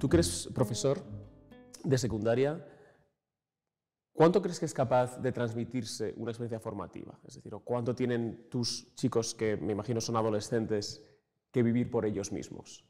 Tú crees, profesor de secundaria, ¿cuánto crees que es capaz de transmitirse una experiencia formativa? Es decir, ¿cuánto tienen tus chicos, que me imagino son adolescentes, que vivir por ellos mismos?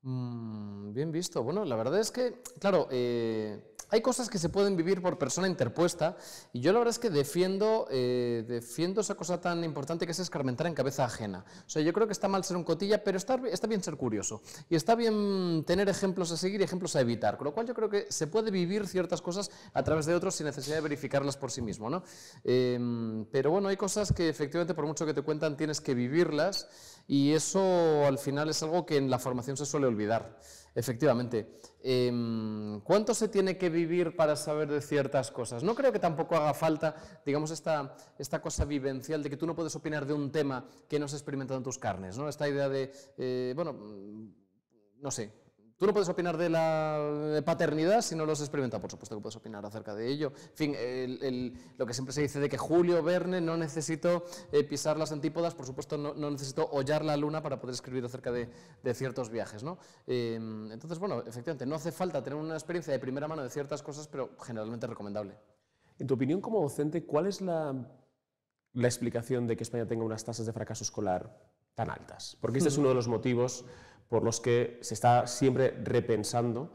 Mm, bien visto. Bueno, la verdad es que, claro, eh, hay cosas que se pueden vivir por persona interpuesta y yo la verdad es que defiendo, eh, defiendo esa cosa tan importante que es escarmentar en cabeza ajena. O sea, yo creo que está mal ser un cotilla, pero está, está bien ser curioso y está bien tener ejemplos a seguir y ejemplos a evitar, con lo cual yo creo que se puede vivir ciertas cosas a través de otros sin necesidad de verificarlas por sí mismo. ¿no? Em, pero bueno, hay cosas que efectivamente por mucho que te cuentan tienes que vivirlas y eso al final es algo que en la formación se suele olvidar. Efectivamente, em, ¿cuánto se tiene que vivir? vivir para saber de ciertas cosas. No creo que tampoco haga falta, digamos, esta, esta cosa vivencial de que tú no puedes opinar de un tema que no has experimentado en tus carnes, ¿no? Esta idea de, eh, bueno, mm, no sé, Tú no puedes opinar de la paternidad si no lo has experimentado. por supuesto que puedes opinar acerca de ello. En fin, lo que siempre se dice de que Julio Verne no necesitó eh, pisar las antípodas, por supuesto no, necesito necesitó hollar la luna para poder escribir acerca de, ciertos viajes. ¿no? Em, entonces, bueno, efectivamente, no hace falta tener una experiencia de primera mano de ciertas cosas, pero generalmente recomendable. En tu opinión como docente, ¿cuál es la, la explicación de que España tenga unas tasas de fracaso escolar tan altas? Porque este es uno de los motivos por los que se está siempre repensando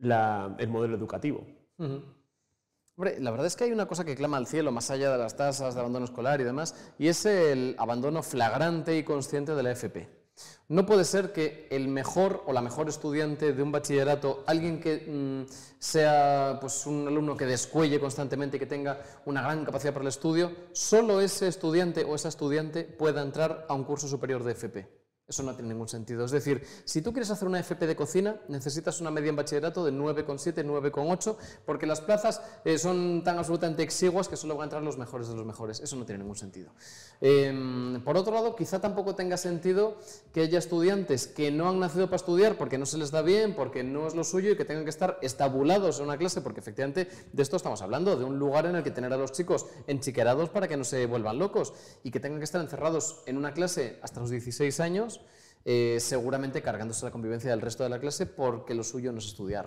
el modelo educativo. la verdad es que hay una cosa que clama al cielo, más allá de las tasas de abandono escolar y demás, y es el abandono flagrante y consciente de la FP. No puede ser que el mejor o la mejor estudiante de un bachillerato, alguien que mm, sea pues, un alumno que descuelle constantemente, y que tenga una gran capacidad para el estudio, solo ese estudiante o esa estudiante pueda entrar a un curso superior de FP. Eso no tiene ningún sentido. Es decir, si tú quieres hacer una FP de cocina, necesitas una media en bachillerato de 9,7, 9,8, porque las plazas eh, son tan absolutamente exiguas que solo van a entrar los mejores de los mejores. Eso no tiene ningún sentido. Em, por otro lado, quizá tampoco tenga sentido que haya estudiantes que no han nacido para estudiar porque no se les da bien, porque no es lo suyo y que tengan que estar estabulados en una clase, porque efectivamente de esto estamos hablando, de un lugar en el que tener a los chicos enchiquerados para que no se vuelvan locos y que tengan que estar encerrados en una clase hasta los 16 años eh, seguramente cargándose la convivencia del resto de la clase porque lo suyo no es estudiar.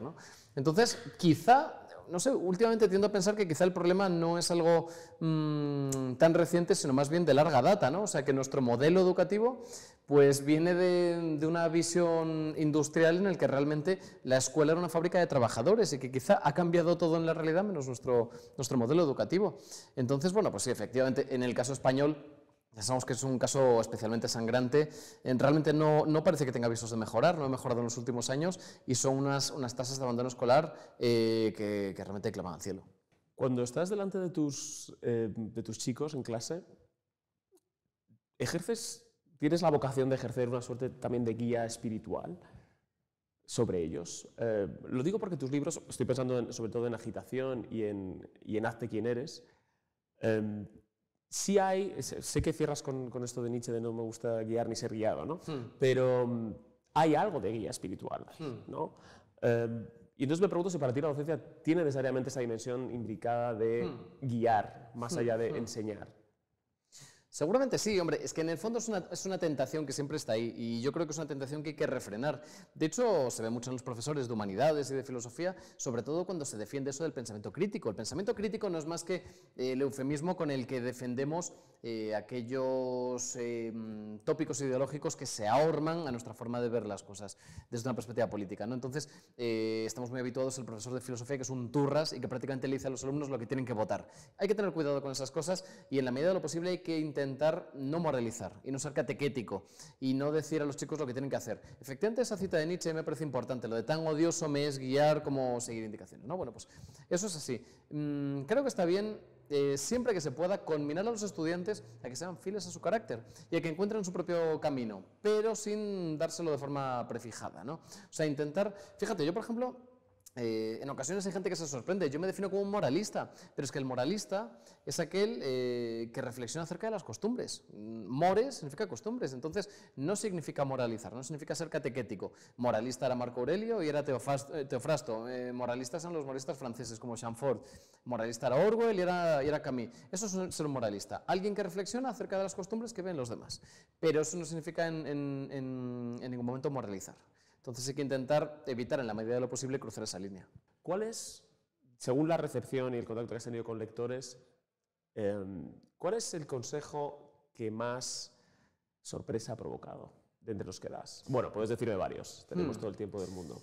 Entonces, quizá no sé, últimamente tiendo a pensar que quizá el problema no es algo mm, tan reciente, sino más bien de larga data, ¿no? O sea, que nuestro modelo educativo pues viene de, una visión industrial en la que realmente la escuela era una fábrica de trabajadores y que quizá ha cambiado todo en la realidad menos nuestro, nuestro modelo educativo. Entonces, bueno, pues sí, efectivamente, en el caso español ya sabemos que es un caso especialmente sangrante. Eh, realmente no, no, parece que tenga visos de mejorar, no ha mejorado en los últimos años y son unas, unas tasas de abandono escolar eh, que, realmente claman al cielo. Cuando estás delante de tus, eh, de tus chicos en clase, ¿ejerces, tienes la vocación de ejercer una suerte también de guía espiritual sobre ellos? lo digo porque tus libros, estoy pensando sobre todo en agitación y en, y en hazte quien eres sí hay, sé que cierras con, esto de Nietzsche de no me gusta guiar ni ser guiado, ¿no? Hmm. Pero mm, hay algo de guía espiritual, hmm. ¿no? Em, y entonces me pregunto si para ti la docencia tiene necesariamente esa dimensión indicada de hmm. guiar, más allá de enseñar. Seguramente sí, hombre, es que en el fondo es una, es una, tentación que siempre está ahí y yo creo que es una tentación que hay que refrenar. De hecho, se ve mucho en los profesores de humanidades y de filosofía, sobre todo cuando se defiende eso del pensamiento crítico. El pensamiento crítico no es más que eh, el eufemismo con el que defendemos eh, aquellos em, tópicos ideológicos que se ahorman a nuestra forma de ver las cosas desde una perspectiva política. ¿no? Entonces, eh, estamos muy habituados al profesor de filosofía que es un turras y que prácticamente le dice a los alumnos lo que tienen que votar. Hay que tener cuidado con esas cosas y en la medida de lo posible hay que intentar intentar no moralizar y no ser catequético y no decir a los chicos lo que tienen que hacer. Efectivamente, esa cita de Nietzsche me parece importante, lo de tan odioso me es guiar como seguir indicaciones. ¿no? Bueno, pues eso es así. Mm, creo que está bien eh, siempre que se pueda, conminar a los estudiantes a que sean fieles a su carácter y a que encuentren su propio camino, pero sin dárselo de forma prefijada. ¿no? O sea, intentar, fíjate, yo por ejemplo, eh, en ocasiones hay gente que se sorprende, yo me defino como un moralista, pero es que el moralista es aquel eh, que reflexiona acerca de las costumbres. Mm, mores significa costumbres, entonces no significa moralizar, no significa ser catequético. Moralista era Marco Aurelio y era eh, Teofrasto. moralistas eran los moralistas franceses como Chamfort. Moralista era Orwell y era, Camille. Camus. Eso es ser un moralista, alguien que reflexiona acerca de las costumbres que ven los demás. Pero eso no significa en ningún momento moralizar. Entonces hay que intentar evitar en la medida de lo posible cruzar esa línea. ¿Cuál es, según la recepción y el contacto que has tenido con lectores, em, cuál es el consejo que más sorpresa ha provocado de entre los que das? Bueno, puedes decirme varios, tenemos hmm. todo el tiempo del mundo.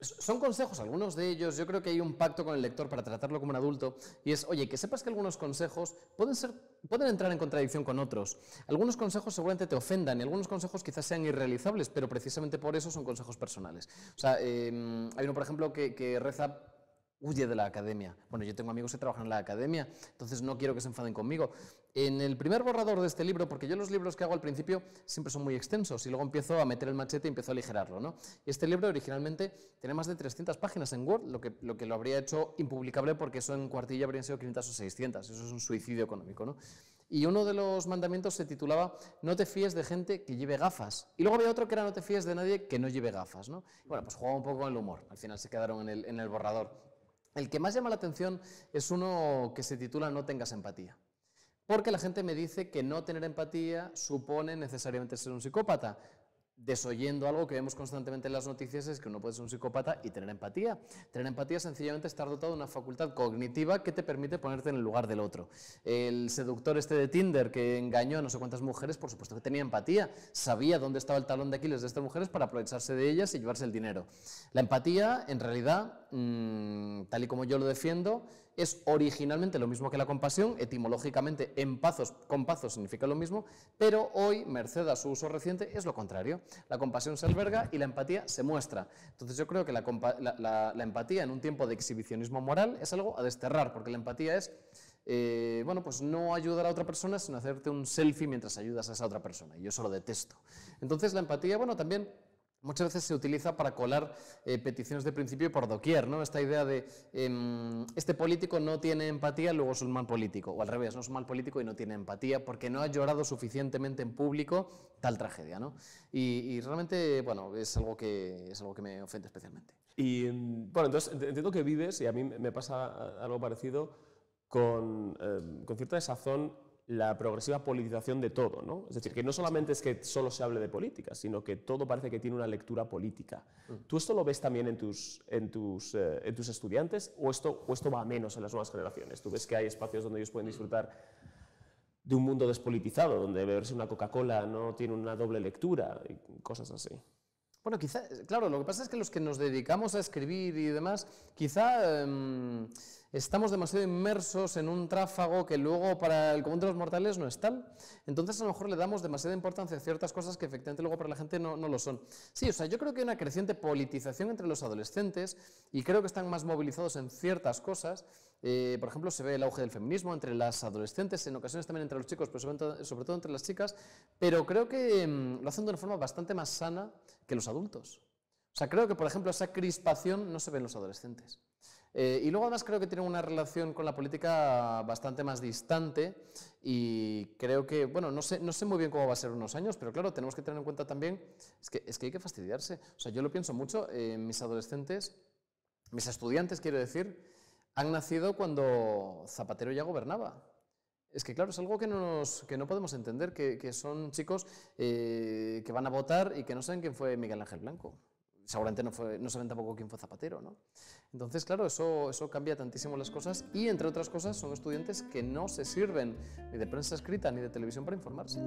Son consejos, algunos de ellos, yo creo que hay un pacto con el lector para tratarlo como un adulto, y es, oye, que sepas que algunos consejos pueden, ser, pueden entrar en contradicción con otros. Algunos consejos seguramente te ofendan y algunos consejos quizás sean irrealizables, pero precisamente por eso son consejos personales. O sea, em, hay uno, por ejemplo, que reza huye de la academia. Bueno, yo tengo amigos que trabajan en la academia, entonces no quiero que se enfaden conmigo. En el primer borrador de este libro, porque yo los libros que hago al principio siempre son muy extensos y luego empiezo a meter el machete y empiezo a aligerarlo, ¿no? Este libro originalmente tiene más de 300 páginas en Word, lo que lo, habría hecho impublicable porque eso en cuartilla habrían sido 500 o 600, eso es un suicidio económico, Y uno de los mandamientos se titulaba No te fíes de gente que lleve gafas. Y luego había otro que era No te fíes de nadie que no lleve gafas. ¿no? bueno, pues jugaba un poco con el humor. Al final se quedaron en el borrador. El que más llama la atención es uno que se titula No tengas empatía. Porque la gente me dice que no tener empatía supone necesariamente ser un psicópata desoyendo algo que vemos constantemente en las noticias es que uno puede ser un psicópata y tener empatía. Tener empatía es sencillamente estar dotado de una facultad cognitiva que te permite ponerte en el lugar del otro. El seductor este de Tinder que engañó a no sé cuántas mujeres, por supuesto que tenía empatía, sabía dónde estaba el talón de Aquiles de estas mujeres para aprovecharse de ellas y llevarse el dinero. La empatía, en realidad, mm, tal y como yo lo defiendo, es originalmente lo mismo que la compasión, etimológicamente en pazos, significa lo mismo, pero hoy, merced a su uso reciente, es lo contrario. La compasión se alberga y la empatía se muestra. Entonces yo creo que la, empatía en un tiempo de exhibicionismo moral es algo a desterrar, porque la empatía es... Eh, bueno, pues no ayudar a otra persona, sino hacerte un selfie mientras ayudas a esa otra persona. Y yo eso lo detesto. Entonces la empatía, bueno, también Muchas veces se utiliza para colar eh, peticiones de principio por doquier, ¿no? Esta idea de em, este político no tiene empatía, luego es un mal político, o al revés, no es un mal político y no tiene empatía porque no ha llorado suficientemente en público tal tragedia, ¿no? Y, realmente, bueno, es algo que es algo que me ofende especialmente. Y em, bueno, entonces entiendo que vives y a mí me pasa algo parecido con, em, con cierta desazón la progresiva politización de todo, ¿no? Es decir, que no solamente es que solo se hable de política, sino que todo parece que tiene una lectura política. Mm. ¿Tú esto lo ves también en tus, en tus, eh, en tus estudiantes o esto, o esto va menos en las nuevas generaciones? ¿Tú ves que hay espacios donde ellos pueden disfrutar de un mundo despolitizado, donde beberse una Coca-Cola no tiene una doble lectura y cosas así? Bueno, quizá, claro, lo que pasa es que los que nos dedicamos a escribir y demás, quizá em, estamos demasiado inmersos en un tráfago que luego para el común de los mortales no es tal. Entonces a lo mejor le damos demasiada importancia a ciertas cosas que efectivamente luego para la gente no, lo son. Sí, o sea, yo creo que hay una creciente politización entre los adolescentes y creo que están más movilizados en ciertas cosas eh, por ejemplo, se ve el auge del feminismo entre las adolescentes, en ocasiones también entre los chicos, pero sobre todo, entre las chicas, pero creo que em, lo hacen de una forma bastante más sana que los adultos. O sea, creo que, por ejemplo, esa crispación no se ve en los adolescentes. Eh, y luego además creo que tienen una relación con la política bastante más distante y creo que, bueno, no sé, no sé muy bien cómo va a ser unos años, pero claro, tenemos que tener en cuenta también, es que, es que hay que fastidiarse. O sea, yo lo pienso mucho, en eh, mis adolescentes, mis estudiantes, quiero decir, han nacido cuando Zapatero ya gobernaba. Es que claro, es algo que no, nos, que no podemos entender, que, son chicos eh, que van a votar y que no saben quién fue Miguel Ángel Blanco. Seguramente no, no saben tampoco quién fue Zapatero, ¿no? Entonces, claro, eso, eso cambia tantísimo las cosas y, entre otras cosas, son estudiantes que no se sirven ni de prensa escrita ni de televisión para informarse.